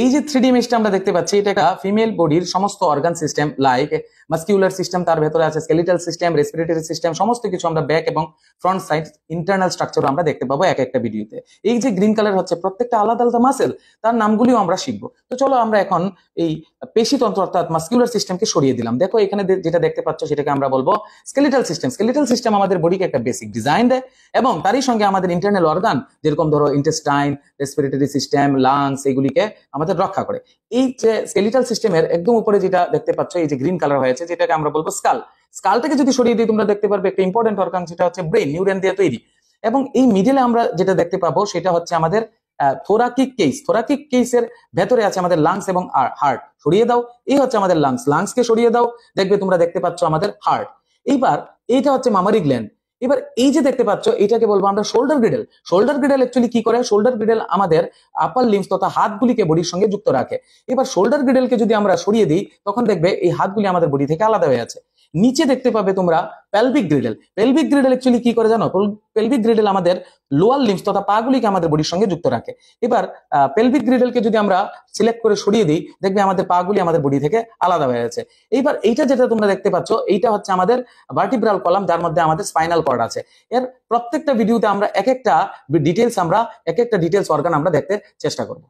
এই যে three D মেশটা আমরা দেখতে পাচ্ছি এটা একটা ফিমেল বডির সমস্ত organ system like muscular system তার ভেতরে আছে স্কেলিটাল সিস্টেম রেসপিরেটরি সিস্টেম সমস্ত কিছু আমরা ব্যাক এবং ফ্রন্ট সাইড ইন্টারনাল স্ট্রাকচার আমরা দেখতে পাবো এক একটা ভিডিওতে এই যে গ্রিন কালার হচ্ছে প্রত্যেকটা আলাদা আলাদা মাসেল তার নামগুলিও আমরা শিখব তো চলো আমরা এখন এই পেশিতন্ত্র অর্থাৎ মাস্কিউলার সিস্টেমকে সরিয়ে দিলাম দেখো এখানে যেটা দেখতে পাচ্ছ সেটাকে আমরা বলবো স্কেলিটাল সিস্টেম স্কেলিটাল সিস্টেম আমাদের বডিকে একটা বেসিক ডিজাইন দেয় এবং তারই সঙ্গে আমাদের ইন্টারনাল অর্গান যেরকম ধরো ইন্টেস্টাইন রেসপিরেটরি সিস্টেম লাংস এগুলিকে আমাদের আমাদের রক্ষা করে এই যে স্কেলিটাল সিস্টেমের একদম উপরে যেটা দেখতে পাচ্ছ এই যে গ্রিন কালার হয়েছে যেটাকে আমরা বলবো স্কাল স্কালটাকে যদি সরিয়ে দিই তোমরা দেখতে পারবে একটা ইম্পর্টেন্ট অর্গান সেটা হচ্ছে ব্রেন নিউরেন দিয়ে তৈরি এবং এই মিডিলে আমরা যেটা দেখতে পাবো সেটা হচ্ছে আমাদের থোরাকিক কেস থোরাকিক কেসের ভেতরে আছে আমাদের লাংস এবং হার্ট সরিয়ে দাও এই হচ্ছে আমাদের লাংস লাংসকে সরিয়ে দাও দেখবে তোমরা দেখতে পাচ্ছ আমাদের হার্ট এইবার এইটা হচ্ছে মামারি গ্ল্যান্ড এবার এই যে দেখতে পাচ্ছ এটাকে বলবো আমরা shoulder girdle shoulder girdle actually কি করে শোল্ডার গ্রিডেল আমাদের আপার লিমস তথা হাতগুলিকে বডির সঙ্গে যুক্ত রাখে এবার শোল্ডার গ্রিডেলকে যদি আমরা সরিয়ে দিই তখন দেখবে এই হাতগুলি আমাদের বডি থেকে আলাদা হয়ে আছে নিচে দেখতে পাবে তোমরা pelvic girdle pelvic girdle actually কি করে জানো পেলভিক গ্রিডেল আমাদের লোয়ার লিমস তথা পাগুলিকে আমাদের বডির সঙ্গে যুক্ত রাখে এবার পেলভিক গ্রিডেলকে যদি আমরা সিলেক্ট করে সরিয়ে দিই দেখবে আমাদের পাগুলি আমাদের বডি থেকে আলাদা হয়ে গেছে এইবার এইটা যেটা তোমরা দেখতে পাচ্ছ এইটা হচ্ছে আমাদের ভার্টিব্রাল কলাম যার মধ্যে আমাদের স্পাইনাল কর্ড আছে এর প্রত্যেকটা ভিডিওতে আমরা এক একটা ডিটেলস আমরা এক একটা ডিটেলস অর্গান আমরা দেখতে চেষ্টা করবো